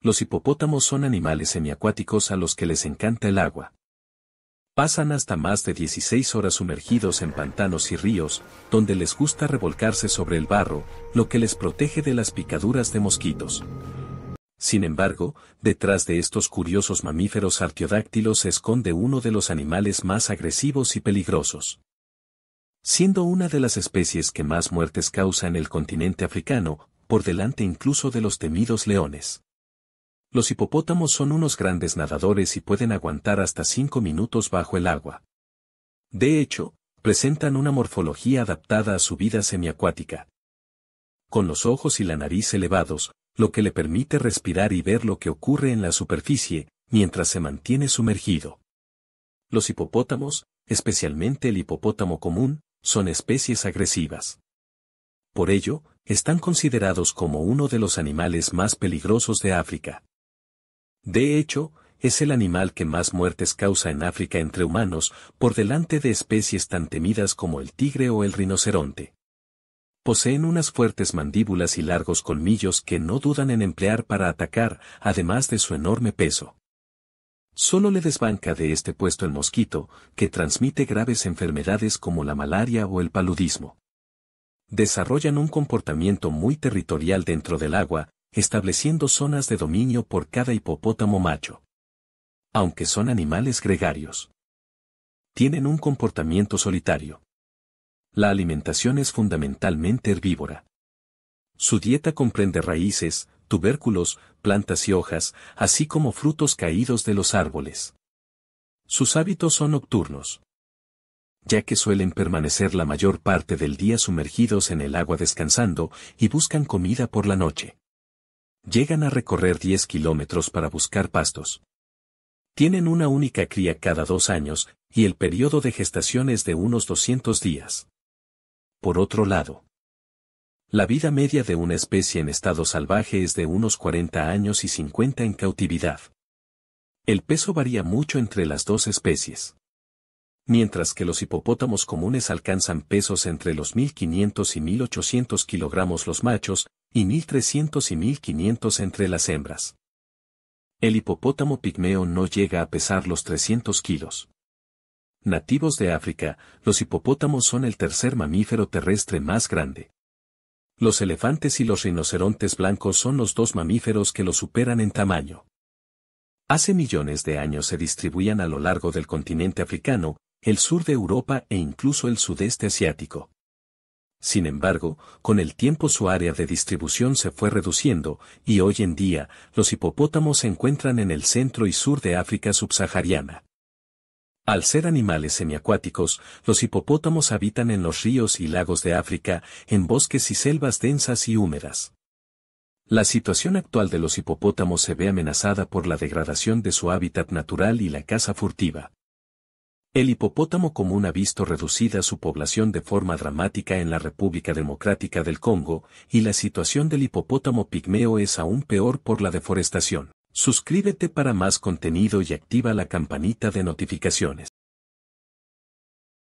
Los hipopótamos son animales semiacuáticos a los que les encanta el agua. Pasan hasta más de 16 horas sumergidos en pantanos y ríos, donde les gusta revolcarse sobre el barro, lo que les protege de las picaduras de mosquitos. Sin embargo, detrás de estos curiosos mamíferos artiodáctilos se esconde uno de los animales más agresivos y peligrosos. Siendo una de las especies que más muertes causa en el continente africano, por delante incluso de los temidos leones. Los hipopótamos son unos grandes nadadores y pueden aguantar hasta 5 minutos bajo el agua. De hecho, presentan una morfología adaptada a su vida semiacuática. Con los ojos y la nariz elevados, lo que le permite respirar y ver lo que ocurre en la superficie, mientras se mantiene sumergido. Los hipopótamos, especialmente el hipopótamo común, son especies agresivas. Por ello, están considerados como uno de los animales más peligrosos de África. De hecho, es el animal que más muertes causa en África entre humanos, por delante de especies tan temidas como el tigre o el rinoceronte. Poseen unas fuertes mandíbulas y largos colmillos que no dudan en emplear para atacar, además de su enorme peso. Solo le desbanca de este puesto el mosquito, que transmite graves enfermedades como la malaria o el paludismo. Desarrollan un comportamiento muy territorial dentro del agua, estableciendo zonas de dominio por cada hipopótamo macho. Aunque son animales gregarios. Tienen un comportamiento solitario. La alimentación es fundamentalmente herbívora. Su dieta comprende raíces, tubérculos, plantas y hojas, así como frutos caídos de los árboles. Sus hábitos son nocturnos, ya que suelen permanecer la mayor parte del día sumergidos en el agua descansando y buscan comida por la noche. Llegan a recorrer 10 kilómetros para buscar pastos. Tienen una única cría cada dos años, y el periodo de gestación es de unos 200 días. Por otro lado, la vida media de una especie en estado salvaje es de unos 40 años y 50 en cautividad. El peso varía mucho entre las dos especies. Mientras que los hipopótamos comunes alcanzan pesos entre los 1500 y 1800 kilogramos los machos, y 1300 y 1500 entre las hembras. El hipopótamo pigmeo no llega a pesar los 300 kilos. Nativos de África, los hipopótamos son el tercer mamífero terrestre más grande. Los elefantes y los rinocerontes blancos son los dos mamíferos que lo superan en tamaño. Hace millones de años se distribuían a lo largo del continente africano, el sur de Europa e incluso el sudeste asiático. Sin embargo, con el tiempo su área de distribución se fue reduciendo y hoy en día los hipopótamos se encuentran en el centro y sur de África subsahariana. Al ser animales semiacuáticos, los hipopótamos habitan en los ríos y lagos de África, en bosques y selvas densas y húmedas. La situación actual de los hipopótamos se ve amenazada por la degradación de su hábitat natural y la caza furtiva. El hipopótamo común ha visto reducida su población de forma dramática en la República Democrática del Congo, y la situación del hipopótamo pigmeo es aún peor por la deforestación. Suscríbete para más contenido y activa la campanita de notificaciones.